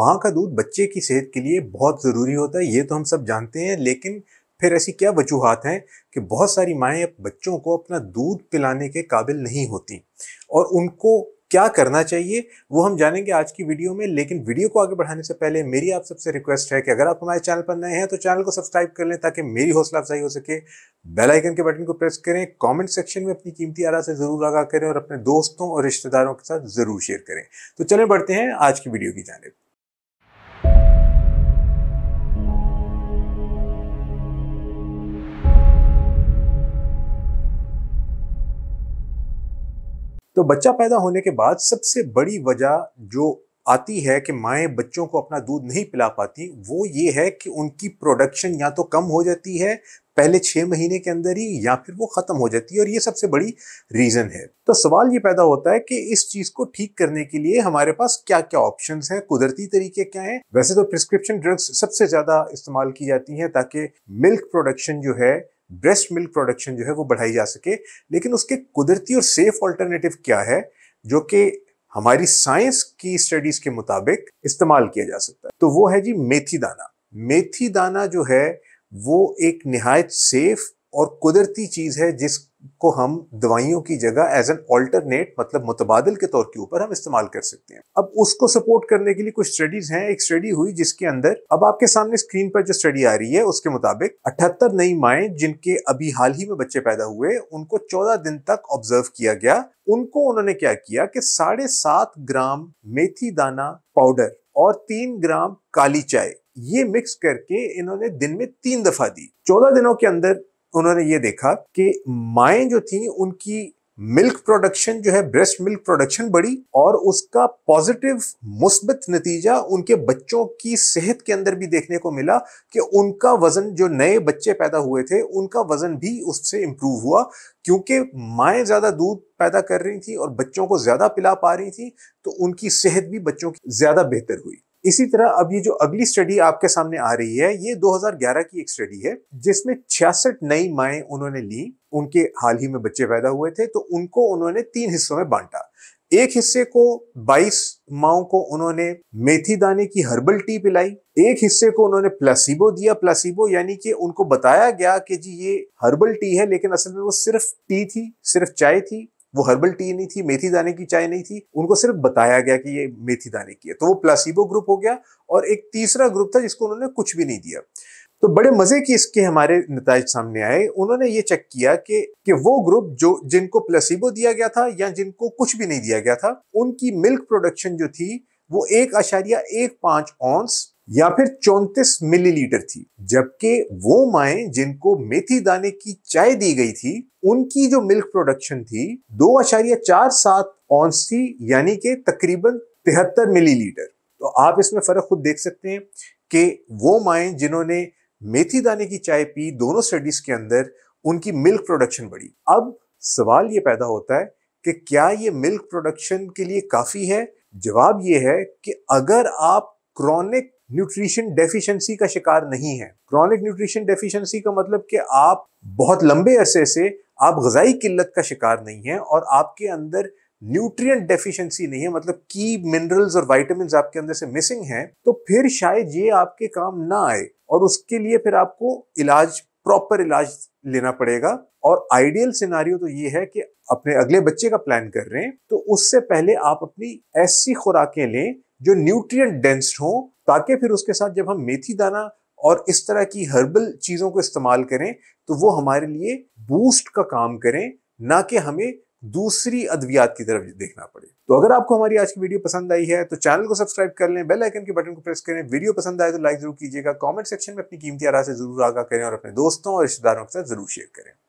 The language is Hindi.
माँ का दूध बच्चे की सेहत के लिए बहुत ज़रूरी होता है ये तो हम सब जानते हैं लेकिन फिर ऐसी क्या वजूहत हैं कि बहुत सारी माएँ बच्चों को अपना दूध पिलाने के काबिल नहीं होती और उनको क्या करना चाहिए वो हम जानेंगे आज की वीडियो में लेकिन वीडियो को आगे बढ़ाने से पहले मेरी आप सबसे रिक्वेस्ट है कि अगर आप हमारे चैनल पर नए हैं तो चैनल को सब्सक्राइब कर लें ताकि मेरी हौसला अफजाई हो सके बेल आइकन के बटन को प्रेस करें कमेंट सेक्शन में अपनी कीमती आरा से ज़रूर आगा करें और अपने दोस्तों और रिश्तेदारों के साथ ज़रूर शेयर करें तो चले बढ़ते हैं आज की वीडियो की जानब तो बच्चा पैदा होने के बाद सबसे बड़ी वजह जो आती है कि माएँ बच्चों को अपना दूध नहीं पिला पाती वो ये है कि उनकी प्रोडक्शन या तो कम हो जाती है पहले छः महीने के अंदर ही या फिर वो ख़त्म हो जाती है और ये सबसे बड़ी रीज़न है तो सवाल ये पैदा होता है कि इस चीज़ को ठीक करने के लिए हमारे पास क्या क्या ऑप्शन हैं कुदरती तरीके क्या हैं वैसे तो प्रिस्क्रिप्शन ड्रग्स सबसे ज़्यादा इस्तेमाल की जाती हैं ताकि मिल्क प्रोडक्शन जो है ब्रेस्ट मिल्क प्रोडक्शन जो है वो बढ़ाई जा सके लेकिन उसके कुदरती और सेफ ऑल्टरनेटिव क्या है जो कि हमारी साइंस की स्टडीज के मुताबिक इस्तेमाल किया जा सकता है तो वो है जी मेथी दाना मेथी दाना जो है वो एक नहायत सेफ और कुदरती चीज़ है जिस को हम दवाइयों की जगह एज एन ऑल्टरनेट मतलब मुतबादल के तौर के ऊपर हम इस्तेमाल कर सकते हैं अब उसको सपोर्ट करने के लिए कुछ स्टडीज हैं एक स्टडी हुई जिसके अंदर अब आपके सामने स्क्रीन पर जो स्टडी आ रही है उसके मुताबिक अठहत्तर नई माएँ जिनके अभी हाल ही में बच्चे पैदा हुए उनको चौदह दिन तक ऑब्जर्व किया गया उनको उन्होंने क्या किया कि साढ़े सात ग्राम मेथी दाना पाउडर और तीन ग्राम काली चाय ये मिक्स करके इन्होंने दिन में तीन दफा दी चौदह दिनों के अंदर उन्होंने ये देखा कि माएँ जो थी उनकी मिल्क प्रोडक्शन जो है ब्रेस्ट मिल्क प्रोडक्शन बढ़ी और उसका पॉजिटिव मुस्बत नतीजा उनके बच्चों की सेहत के अंदर भी देखने को मिला कि उनका वजन जो नए बच्चे पैदा हुए थे उनका वजन भी उससे इम्प्रूव हुआ क्योंकि माएँ ज़्यादा दूध पैदा कर रही थी और बच्चों को ज़्यादा पिला पा रही थी तो उनकी सेहत भी बच्चों की ज़्यादा बेहतर हुई इसी तरह अब ये जो अगली स्टडी आपके सामने आ रही है ये 2011 की एक स्टडी है जिसमें छियासठ नई माएँ उन्होंने ली उनके हाल ही में बच्चे पैदा हुए थे तो उनको उन्होंने तीन हिस्सों में बांटा एक हिस्से को 22 माओ को उन्होंने मेथी दाने की हर्बल टी पिलाई एक हिस्से को उन्होंने प्लासीबो दिया प्लासीबो यानी कि उनको बताया गया कि जी ये हर्बल टी है लेकिन असल में वो सिर्फ टी थी सिर्फ चाय थी वो हर्बल टी नहीं थी मेथी दाने की चाय नहीं थी उनको सिर्फ बताया गया कि ये मेथी दाने की है तो वो प्लासीबो ग्रुप हो गया और एक तीसरा ग्रुप था जिसको उन्होंने कुछ भी नहीं दिया तो बड़े मजे की इसके हमारे नतज सामने आए उन्होंने ये चेक किया कि कि वो ग्रुप जो जिनको प्लसीबो दिया गया था या जिनको कुछ भी नहीं दिया गया था उनकी मिल्क प्रोडक्शन जो थी वो एक आशारिया एक पांच ऑंस या फिर 34 मिलीलीटर थी जबकि वो माए जिनको मेथी दाने की चाय दी गई थी उनकी जो मिल्क प्रोडक्शन थी दो आचार्य चार सात ऑन्स थी यानी के तकरीबन तिहत्तर मिलीलीटर तो आप इसमें फर्क खुद देख सकते हैं कि वो माए जिन्होंने मेथी दाने की चाय पी दोनों स्टडीज के अंदर उनकी मिल्क प्रोडक्शन बढ़ी अब सवाल ये पैदा होता है कि क्या ये मिल्क प्रोडक्शन के लिए काफ़ी है जवाब ये है कि अगर आप क्रॉनिक न्यूट्रिशन डेफिशिएंसी का शिकार नहीं है क्रॉनिक न्यूट्रिशन डेफिशिएंसी का मतलब कि आप बहुत लंबे अरसे से आप गजाई किल्लत का शिकार नहीं है और आपके अंदर न्यूट्रिएंट डेफिशिएंसी नहीं है मतलब की मिनरल्स और वाइटामिन आपके अंदर से मिसिंग हैं तो फिर शायद ये आपके काम ना आए और उसके लिए फिर आपको इलाज प्रॉपर इलाज लेना पड़ेगा और आइडियल सिनारियो तो ये है कि अपने अगले बच्चे का प्लान कर रहे हैं तो उससे पहले आप अपनी ऐसी खुराकें लें जो न्यूट्रिएंट डेंस्ड हो ताकि फिर उसके साथ जब हम मेथी दाना और इस तरह की हर्बल चीज़ों को इस्तेमाल करें तो वो हमारे लिए बूस्ट का काम करें ना कि हमें दूसरी अद्वियात की तरफ देखना पड़े तो अगर आपको हमारी आज की वीडियो पसंद आई है तो चैनल को सब्सक्राइब कर लें बेल आइकन के बटन को प्रेस करें वीडियो पसंद आए तो लाइक जरूर कीजिएगा कमेंट सेक्शन में अपनी कीमती आरा से जरूर आगा करें और अपने दोस्तों और रिश्तेदारों के साथ जरूर शेयर करें